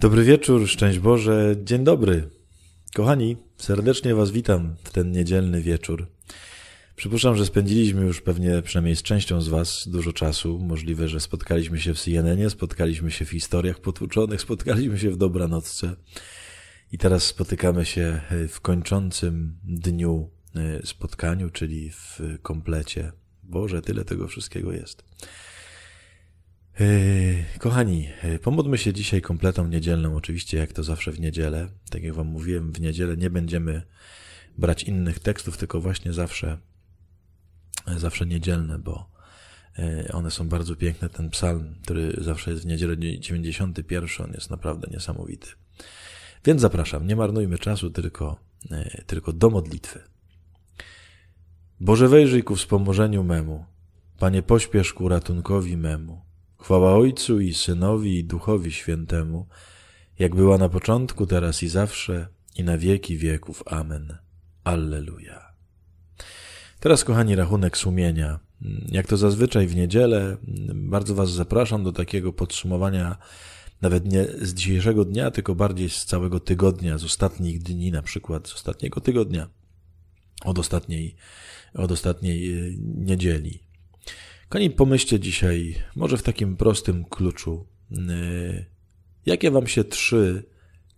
Dobry wieczór, szczęść Boże, dzień dobry. Kochani, serdecznie Was witam w ten niedzielny wieczór. Przypuszczam, że spędziliśmy już pewnie, przynajmniej z częścią z Was, dużo czasu. Możliwe, że spotkaliśmy się w CNN, spotkaliśmy się w historiach potłuczonych, spotkaliśmy się w dobranocce. I teraz spotykamy się e, w kończącym dniu e, spotkaniu, czyli w e, komplecie. Boże, tyle tego wszystkiego jest. Yy, kochani, yy, pomódmy się dzisiaj kompletą niedzielną, oczywiście jak to zawsze w niedzielę. Tak jak Wam mówiłem, w niedzielę nie będziemy brać innych tekstów, tylko właśnie zawsze, zawsze niedzielne, bo yy, one są bardzo piękne. Ten psalm, który zawsze jest w niedzielę 91, on jest naprawdę niesamowity. Więc zapraszam, nie marnujmy czasu, tylko, tylko do modlitwy. Boże, wejrzyj ku wspomożeniu memu, Panie, pośpiesz ku ratunkowi memu. Chwała Ojcu i Synowi i Duchowi Świętemu, jak była na początku, teraz i zawsze, i na wieki wieków. Amen. Alleluja. Teraz, kochani, rachunek sumienia. Jak to zazwyczaj w niedzielę, bardzo Was zapraszam do takiego podsumowania nawet nie z dzisiejszego dnia, tylko bardziej z całego tygodnia, z ostatnich dni, na przykład z ostatniego tygodnia, od ostatniej, od ostatniej e, niedzieli. Kochani, pomyślcie dzisiaj, może w takim prostym kluczu, y, jakie wam się trzy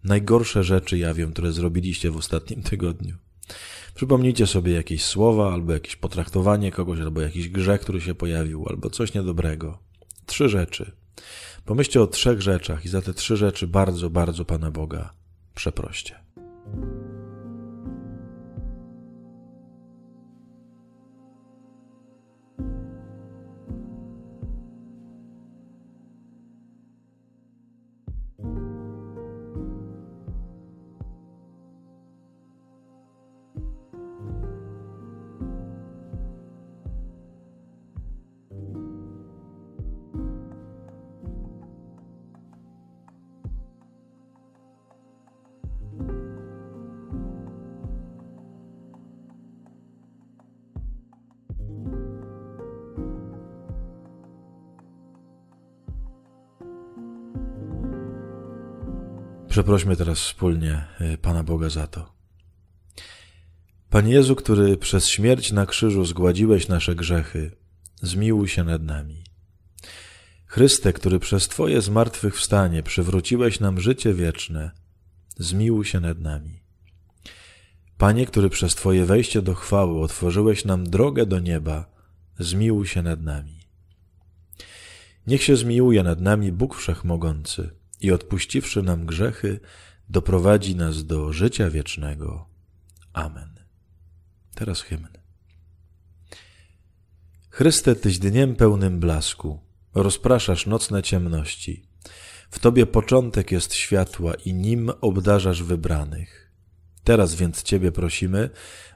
najgorsze rzeczy jawią, które zrobiliście w ostatnim tygodniu. Przypomnijcie sobie jakieś słowa, albo jakieś potraktowanie kogoś, albo jakiś grzech, który się pojawił, albo coś niedobrego. Trzy rzeczy. Pomyślcie o trzech rzeczach i za te trzy rzeczy bardzo, bardzo Pana Boga przeproście. Przeprośmy teraz wspólnie e, Pana Boga za to. Panie Jezu, który przez śmierć na krzyżu zgładziłeś nasze grzechy, zmiłuj się nad nami. Chryste, który przez Twoje zmartwychwstanie przywróciłeś nam życie wieczne, zmiłuj się nad nami. Panie, który przez Twoje wejście do chwały otworzyłeś nam drogę do nieba, zmiłuj się nad nami. Niech się zmiłuje nad nami Bóg Wszechmogący i odpuściwszy nam grzechy, doprowadzi nas do życia wiecznego. Amen. Teraz hymn. Chryste, Tyś dniem pełnym blasku, rozpraszasz nocne ciemności. W Tobie początek jest światła i nim obdarzasz wybranych. Teraz więc Ciebie prosimy,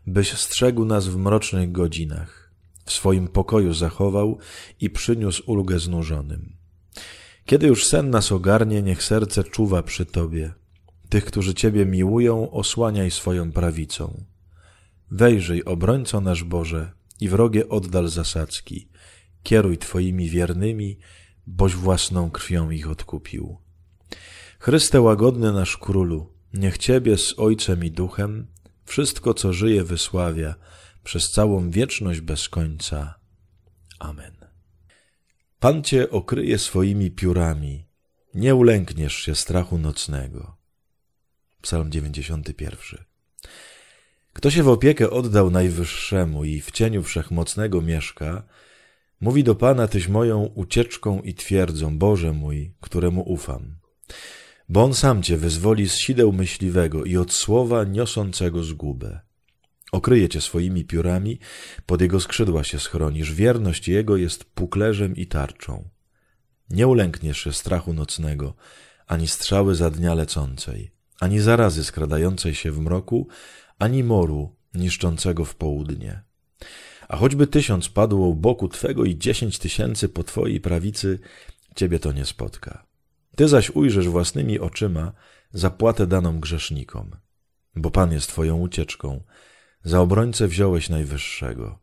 byś strzegł nas w mrocznych godzinach, w swoim pokoju zachował i przyniósł ulgę znużonym. Kiedy już sen nas ogarnie, niech serce czuwa przy Tobie. Tych, którzy Ciebie miłują, osłaniaj swoją prawicą. Wejrzyj, obrońco nasz Boże, i wrogie oddal zasadzki. Kieruj Twoimi wiernymi, boś własną krwią ich odkupił. Chryste łagodny nasz Królu, niech Ciebie z Ojcem i Duchem wszystko, co żyje, wysławia, przez całą wieczność bez końca. Amen. Pan cię okryje swoimi piórami, nie ulękniesz się strachu nocnego. Psalm 91. Kto się w opiekę oddał Najwyższemu i w cieniu Wszechmocnego mieszka, mówi do Pana, Tyś moją ucieczką i twierdzą, Boże mój, któremu ufam. Bo On sam Cię wyzwoli z sideł myśliwego i od słowa niosącego zgubę. Okryje cię swoimi piórami, pod jego skrzydła się schronisz, wierność jego jest puklerzem i tarczą. Nie ulękniesz się strachu nocnego, ani strzały za dnia lecącej, ani zarazy skradającej się w mroku, ani moru niszczącego w południe. A choćby tysiąc padło u boku twego i dziesięć tysięcy po twojej prawicy, ciebie to nie spotka. Ty zaś ujrzysz własnymi oczyma zapłatę daną grzesznikom, bo Pan jest twoją ucieczką za obrońcę wziąłeś najwyższego.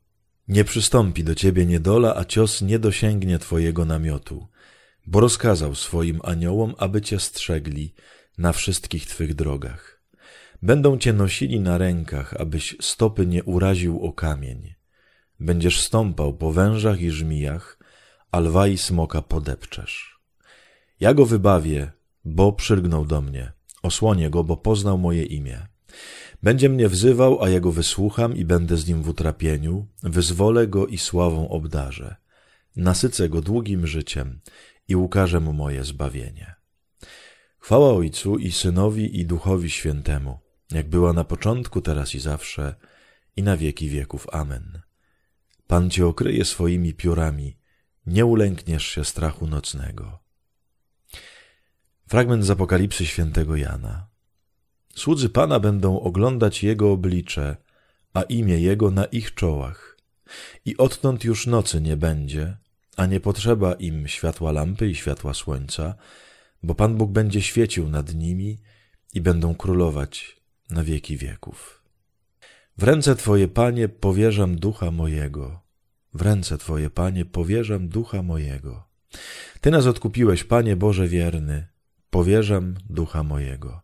Nie przystąpi do ciebie niedola, a cios nie dosięgnie twojego namiotu, bo rozkazał swoim aniołom, aby cię strzegli na wszystkich twych drogach. Będą cię nosili na rękach, abyś stopy nie uraził o kamień. Będziesz stąpał po wężach i żmijach, a lwa i smoka podepczesz. Ja go wybawię, bo przylgnął do mnie. Osłonię go, bo poznał moje imię. Będzie mnie wzywał, a jego wysłucham i będę z nim w utrapieniu, wyzwolę go i sławą obdarzę. Nasycę go długim życiem i ukażę mu moje zbawienie. Chwała Ojcu i Synowi i Duchowi Świętemu, jak była na początku, teraz i zawsze, i na wieki wieków. Amen. Pan cię okryje swoimi piórami, nie ulękniesz się strachu nocnego. Fragment z Apokalipsy świętego Jana. Słudzy Pana będą oglądać Jego oblicze, a imię Jego na ich czołach. I odtąd już nocy nie będzie, a nie potrzeba im światła lampy i światła słońca, bo Pan Bóg będzie świecił nad nimi i będą królować na wieki wieków. W ręce Twoje, Panie, powierzam ducha mojego. W ręce Twoje, Panie, powierzam ducha mojego. Ty nas odkupiłeś, Panie Boże wierny. Powierzam ducha mojego.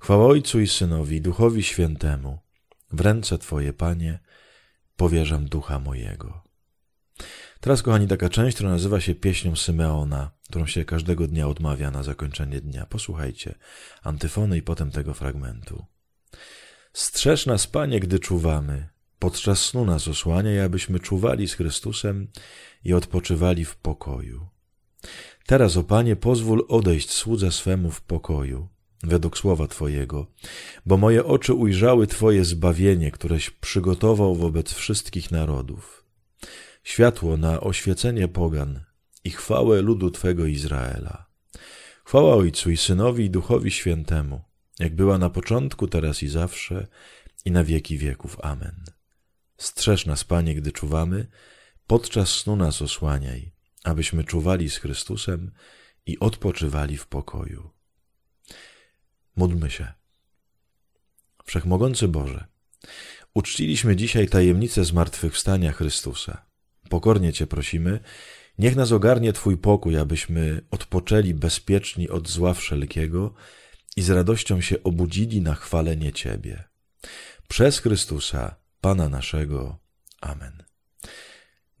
Chwała Ojcu i Synowi, Duchowi Świętemu, w ręce Twoje, Panie, powierzam ducha mojego. Teraz, kochani, taka część, która nazywa się pieśnią Symeona, którą się każdego dnia odmawia na zakończenie dnia. Posłuchajcie antyfony i potem tego fragmentu. Strzeż nas, Panie, gdy czuwamy. Podczas snu nas osłaniaj, abyśmy czuwali z Chrystusem i odpoczywali w pokoju. Teraz, o Panie, pozwól odejść słudze swemu w pokoju według słowa Twojego, bo moje oczy ujrzały Twoje zbawienie, któreś przygotował wobec wszystkich narodów. Światło na oświecenie pogan i chwałę ludu Twego Izraela. Chwała Ojcu i Synowi i Duchowi Świętemu, jak była na początku, teraz i zawsze, i na wieki wieków. Amen. Strzeż nas, Panie, gdy czuwamy, podczas snu nas osłaniaj, abyśmy czuwali z Chrystusem i odpoczywali w pokoju. Módlmy się. Wszechmogący Boże, uczciliśmy dzisiaj tajemnicę zmartwychwstania Chrystusa. Pokornie Cię prosimy, niech nas ogarnie Twój pokój, abyśmy odpoczęli bezpieczni od zła wszelkiego i z radością się obudzili na chwalenie Ciebie. Przez Chrystusa, Pana naszego. Amen.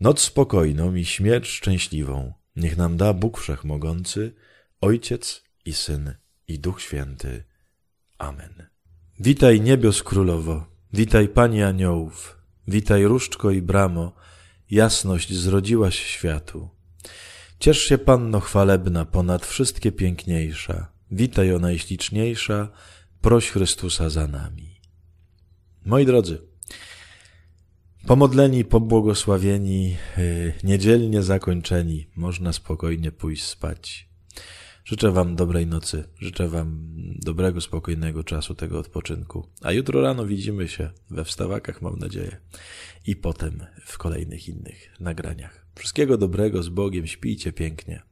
Noc spokojną i śmierć szczęśliwą niech nam da Bóg Wszechmogący, Ojciec i Syn i Duch Święty. Amen. Witaj niebios królowo, witaj Pani aniołów, witaj różdżko i bramo, jasność zrodziłaś światu. Ciesz się Panno chwalebna, ponad wszystkie piękniejsza, witaj o najśliczniejsza, proś Chrystusa za nami. Moi drodzy, pomodleni, pobłogosławieni, y, niedzielnie zakończeni, można spokojnie pójść spać. Życzę Wam dobrej nocy, życzę Wam dobrego, spokojnego czasu tego odpoczynku. A jutro rano widzimy się we wstawakach, mam nadzieję, i potem w kolejnych innych nagraniach. Wszystkiego dobrego, z Bogiem, śpijcie pięknie.